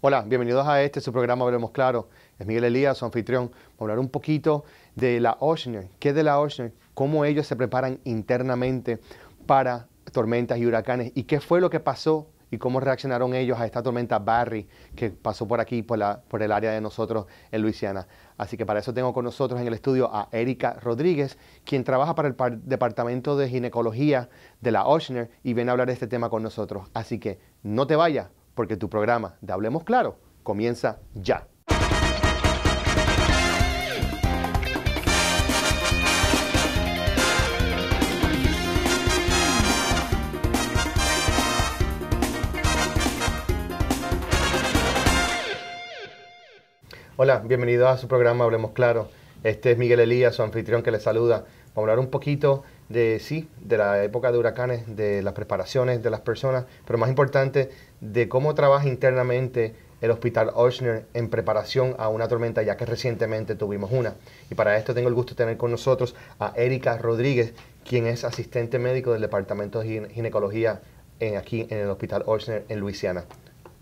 Hola, bienvenidos a este, su programa Hablemos Claro. Es Miguel Elías, su anfitrión. Vamos a hablar un poquito de la Oshner, ¿Qué es de la oshner ¿Cómo ellos se preparan internamente para tormentas y huracanes? ¿Y qué fue lo que pasó y cómo reaccionaron ellos a esta tormenta Barry que pasó por aquí, por, la, por el área de nosotros en Luisiana. Así que para eso tengo con nosotros en el estudio a Erika Rodríguez, quien trabaja para el Departamento de Ginecología de la Oshner, y viene a hablar de este tema con nosotros. Así que no te vayas, porque tu programa de Hablemos Claro comienza ya. Hola, bienvenido a su programa Hablemos Claro. Este es Miguel Elías, su anfitrión que le saluda. Vamos a hablar un poquito de sí, de la época de huracanes, de las preparaciones de las personas, pero más importante, de cómo trabaja internamente el Hospital Ochsner en preparación a una tormenta, ya que recientemente tuvimos una. Y para esto tengo el gusto de tener con nosotros a Erika Rodríguez, quien es asistente médico del Departamento de Ginecología en, aquí en el Hospital Ochsner en Luisiana.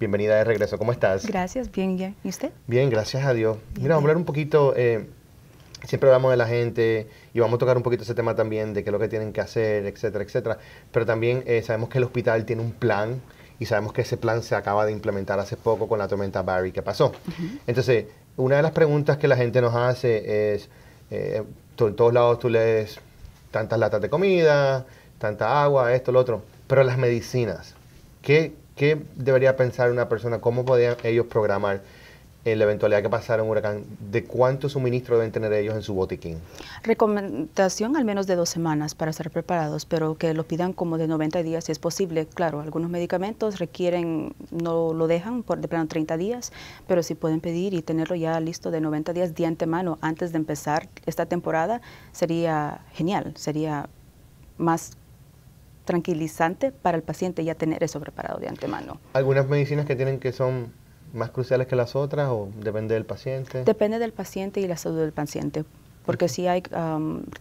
Bienvenida de regreso, ¿cómo estás? Gracias, bien, bien. ¿Y usted? Bien, gracias a Dios. Mira, vamos a hablar un poquito... Eh, siempre hablamos de la gente y vamos a tocar un poquito ese tema también de qué es lo que tienen que hacer, etcétera, etcétera. Pero también eh, sabemos que el hospital tiene un plan y sabemos que ese plan se acaba de implementar hace poco con la tormenta Barry que pasó. Entonces, una de las preguntas que la gente nos hace es, eh, en todos lados tú lees tantas latas de comida, tanta agua, esto, lo otro, pero las medicinas, ¿qué, qué debería pensar una persona? ¿Cómo podrían ellos programar? en eh, la eventualidad que pasara un huracán, ¿de cuánto suministro deben tener ellos en su botiquín? Recomendación al menos de dos semanas para estar preparados, pero que lo pidan como de 90 días si es posible. Claro, algunos medicamentos requieren, no lo dejan por de plano 30 días, pero si pueden pedir y tenerlo ya listo de 90 días de antemano antes de empezar esta temporada, sería genial, sería más tranquilizante para el paciente ya tener eso preparado de antemano. Algunas medicinas que tienen que son más cruciales que las otras o depende del paciente? Depende del paciente y la salud del paciente, porque si sí hay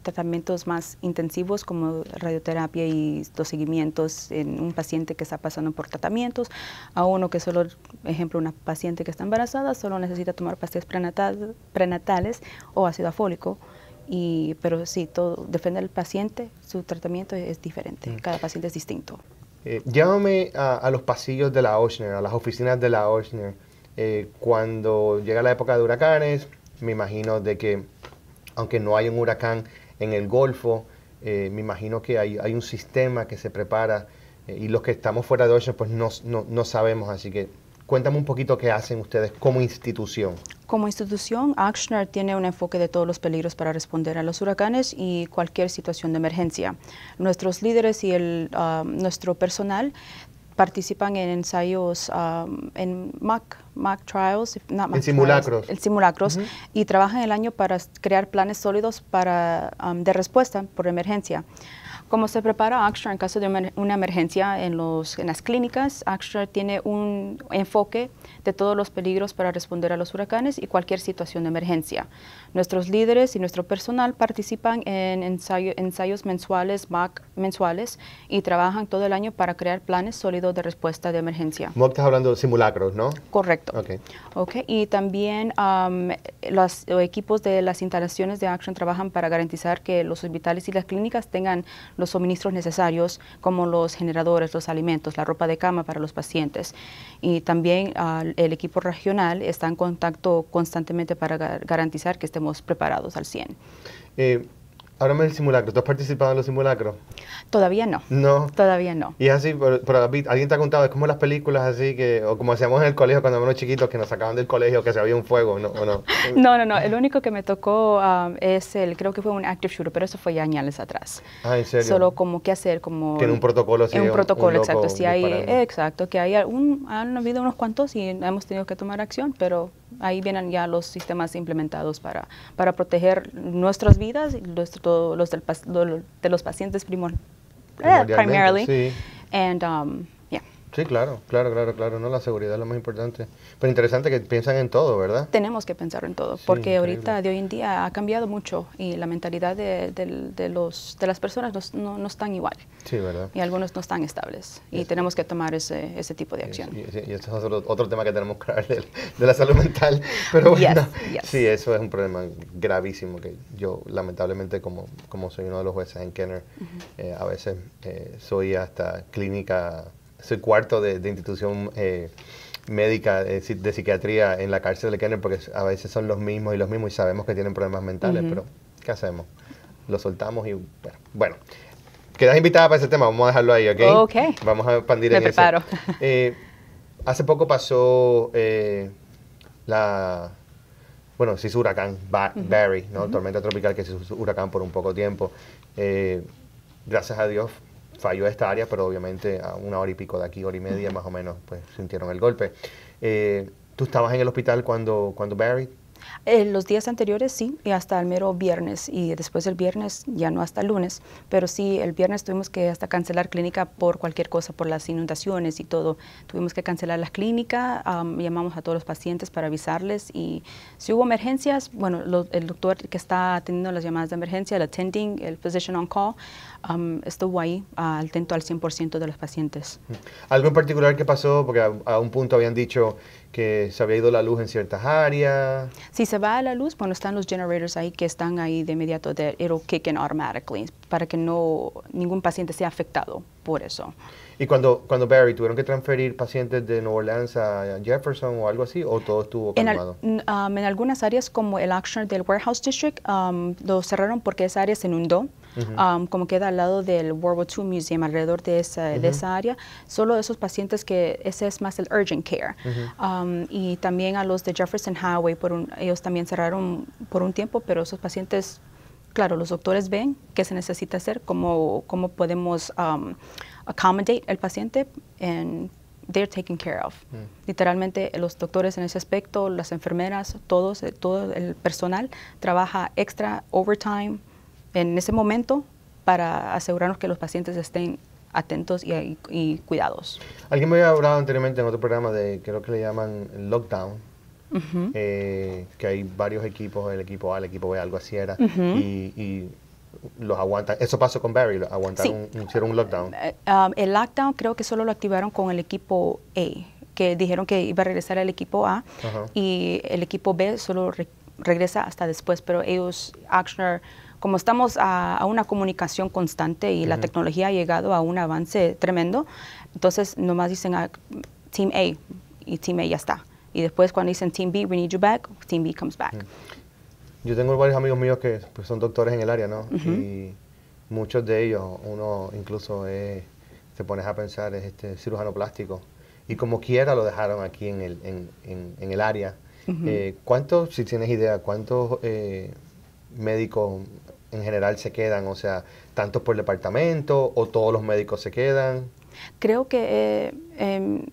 tratamientos más intensivos como radioterapia y los seguimientos en un paciente que está pasando por tratamientos, a uno que solo, ejemplo, una paciente que está embarazada solo necesita tomar pastillas prenatales o ácido fólico. Y, pero sí, todo depende del paciente, su tratamiento es, diferente, cada paciente es distinto. Eh, llámame a, los pasillos de la Oshner a las oficinas de la Ochner. Eh, cuando llega la época de huracanes, me imagino de que, aunque no hay un huracán en el Golfo, eh, me imagino que hay, un sistema que se prepara eh, y los que estamos fuera de Ocean pues no, no, no sabemos, así que Cuéntame un poquito qué hacen ustedes como institución. Como institución, Actioner tiene un enfoque de todos los peligros para responder a los huracanes y cualquier situación de emergencia. Nuestros líderes y el, ah, nuestro personal participan en ensayos ah, en MAC, mock trials, simulacros. el simulacros, y trabajan el año para crear planes sólidos para, um, de respuesta por emergencia. Como se prepara AXTRA en caso de una emergencia en, los, en las clínicas, AXTRA tiene un enfoque de todos los peligros para responder a los huracanes y cualquier situación de emergencia. Nuestros líderes y nuestro personal participan en ensayos mensuales, MAC mensuales, y trabajan todo el año para crear planes sólidos de respuesta de emergencia. MOC estás hablando de simulacros, ¿no? Correcto. Okay. Y también los, equipos de las instalaciones de Action trabajan para garantizar que los hospitales y las clínicas tengan los suministros necesarios, como los generadores, los alimentos, la ropa de cama para los pacientes. Y también ah, el equipo regional está en contacto constantemente para garantizar que estemos preparados al 100 me el simulacro. ¿Tú has participado en los simulacros? Todavía no. No. Todavía no. Y es así, pero, alguien te ha contado, es como las películas así que, o como hacíamos en el colegio cuando éramos chiquitos, que nos sacaban del colegio, que se había un fuego, ¿no? ¿O no? no, no, no. El único que me tocó um, es el, creo que fue un active shooter, pero eso fue ya años atrás. Ah, en serio. Solo como qué hacer, como. Tiene un protocolo, sí. Un, un protocolo, exacto. Sí, hay, exacto. Que hay un, han habido unos cuantos y hemos tenido que tomar acción, pero ahí vienen ya los sistemas implementados para, para proteger nuestras vidas y los, los, de los pacientes primor, eh, primarily. Um, Sí, claro, claro, claro, claro. No, la seguridad es lo más importante. Pero interesante que piensan en todo, ¿verdad? Tenemos que pensar en todo, porque ahorita de hoy en día ha cambiado mucho y la mentalidad de, los, de las personas no, no, no, están igual. Sí, ¿verdad? Y algunos no están estables y tenemos que tomar ese, ese tipo de acción. Y, ese es otro, tema que tenemos que hablar de, la salud mental. Pero bueno, sí, eso es un problema gravísimo que yo lamentablemente como, como soy uno de los jueces en Kenner, eh, a veces eh, soy hasta clínica soy cuarto de, institución eh, médica eh, de, psiquiatría en la cárcel de Kennedy porque a veces son los mismos y los mismos y sabemos que tienen problemas mentales, pero ¿qué hacemos? Lo soltamos y bueno. Quedas invitada para ese tema, vamos a dejarlo ahí, ¿ok? Vamos a expandir en eh, hace poco pasó la bueno, sí, su huracán Barry, ¿no? Tormenta tropical que se hizo huracán por un poco tiempo. gracias a Dios falló esta área, pero obviamente a una hora y pico de aquí, hora y media más o menos, pues sintieron el golpe. Eh, ¿Tú estabas en el hospital cuando, cuando Barry? Eh, los días anteriores sí, y hasta el mero viernes, y después del viernes ya no hasta el lunes, pero sí, el viernes tuvimos que hasta cancelar clínica por cualquier cosa, por las inundaciones y todo. Tuvimos que cancelar la clínica, llamamos a todos los pacientes para avisarles y si hubo emergencias, bueno, el doctor que está atendiendo las llamadas de emergencia, el attending, el physician on call, estuvo ahí atento ah, al 100% de los pacientes. Mm. ¿Algo en particular que pasó? Porque a, un punto habían dicho que se había ido la luz en ciertas áreas. Si se va a la luz, bueno, están los generators ahí que están ahí de inmediato, de, it'll kick in automatically, para que no ningún paciente sea afectado por eso. ¿Y cuando, cuando Barry tuvieron que transferir pacientes de New Orleans a Jefferson o algo así, o todo estuvo calmado? En, en algunas áreas, como el Action del Warehouse District, lo cerraron porque esa área se inundó como queda al lado del World War II Museum, alrededor de esa, de esa área, solo esos pacientes que ese es más el urgent care. y también a los de Jefferson Highway, por ellos también cerraron por un tiempo, pero esos pacientes, claro, los doctores ven qué se necesita hacer, cómo, cómo podemos accommodate el paciente en they're taken care of. Mm. Literalmente los doctores en ese aspecto, las enfermeras, todos, todo el personal trabaja extra, overtime, en ese momento para asegurarnos que los pacientes estén atentos y, cuidados. Alguien me había hablado anteriormente en otro programa de creo que le llaman lockdown, eh, que hay varios equipos, el equipo A, el equipo B, algo así era, y, los aguantan. Eso pasó con Barry, aguantaron, hicieron un lockdown. Eh, um, el lockdown creo que solo lo activaron con el equipo A, que dijeron que iba a regresar al equipo A y el equipo B solo regresa hasta después, pero ellos, Actioner, como estamos a, una comunicación constante y la tecnología ha llegado a un avance tremendo, entonces nomás dicen a ah, Team A y Team A ya está. Y después cuando dicen Team B, we need you back, Team B comes back. Yo tengo varios amigos míos que pues, son doctores en el área, ¿no? Y muchos de ellos, uno incluso es, te pones a pensar, es este cirujano plástico. Y como quiera lo dejaron aquí en el área eh, ¿Cuántos, si tienes idea, cuántos eh, médicos en general se quedan? O sea, ¿tantos por departamento o todos los médicos se quedan? Creo que, eh, em,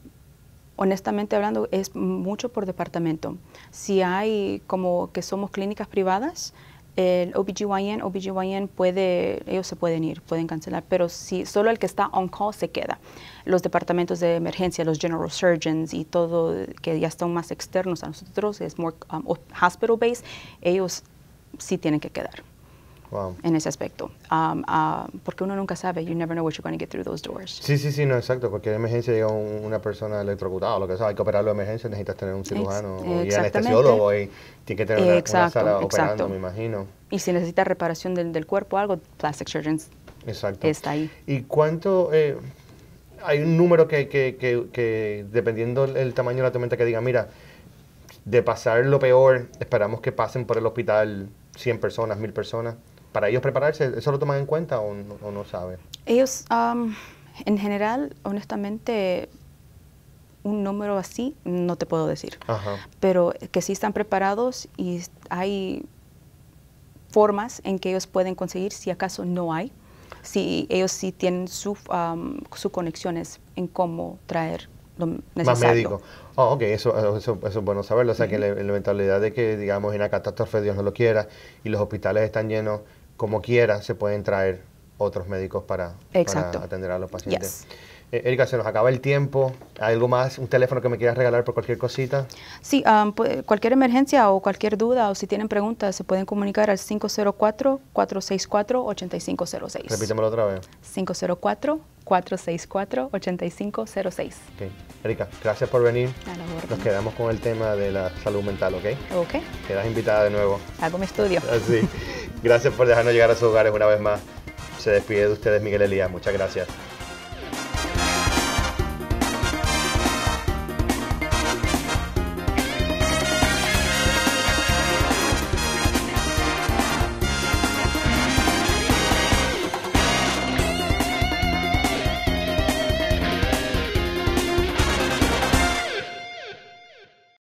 honestamente hablando, es mucho por departamento. Si hay como que somos clínicas privadas, el OBGYN, OBGYN puede, ellos se pueden ir, pueden cancelar, pero si solo el que está on call se queda. Los departamentos de emergencia, los general surgeons y todo que ya están más externos a nosotros, es more um, hospital based, ellos sí tienen que quedar en ese aspecto. Um, uh, porque uno nunca sabe, you never know what you're going to get through those doors. Sí, sí, sí, no, exacto. Cualquier emergencia llega una persona electrocutada o lo que sea, hay que operarlo la emergencia, necesitas tener un cirujano un y anestesiólogo y tiene que tener una, exacto, sala operando, me imagino. Y si necesita reparación del, del cuerpo o algo, plastic surgeons exacto. está ahí. ¿Y cuánto...? Eh, hay un número que, que, que, que, dependiendo el tamaño de la tormenta, que diga, mira, de pasar lo peor, esperamos que pasen por el hospital 100 personas, 1000 personas para ellos prepararse, ¿eso lo toman en cuenta o no, saben? Ellos, en general, honestamente, un número así no te puedo decir. Pero que sí están preparados y hay formas en que ellos pueden conseguir si acaso no hay. Si ellos sí tienen sus conexiones en cómo traer lo necesario. Más médico. Oh, ok, eso, es bueno saberlo. O sea, que la, la, de que, digamos, en una catástrofe, Dios no lo quiera, y los hospitales están llenos como quiera se pueden traer otros médicos para, atender a los pacientes. Eh, Erika, se nos acaba el tiempo. ¿Algo más? ¿Un teléfono que me quieras regalar por cualquier cosita? Sí, um, cualquier emergencia o cualquier duda o si tienen preguntas se pueden comunicar al 504-464-8506. Repítemelo otra vez. 504 464-8506. Erika, gracias por venir. Nos quedamos con el tema de la salud mental, ¿ok? Ok. Quedas invitada de nuevo. Hago mi estudio. Así. Ah, Gracias por dejarnos llegar a sus hogares una vez más. Se despide de ustedes Miguel Elías. Muchas gracias.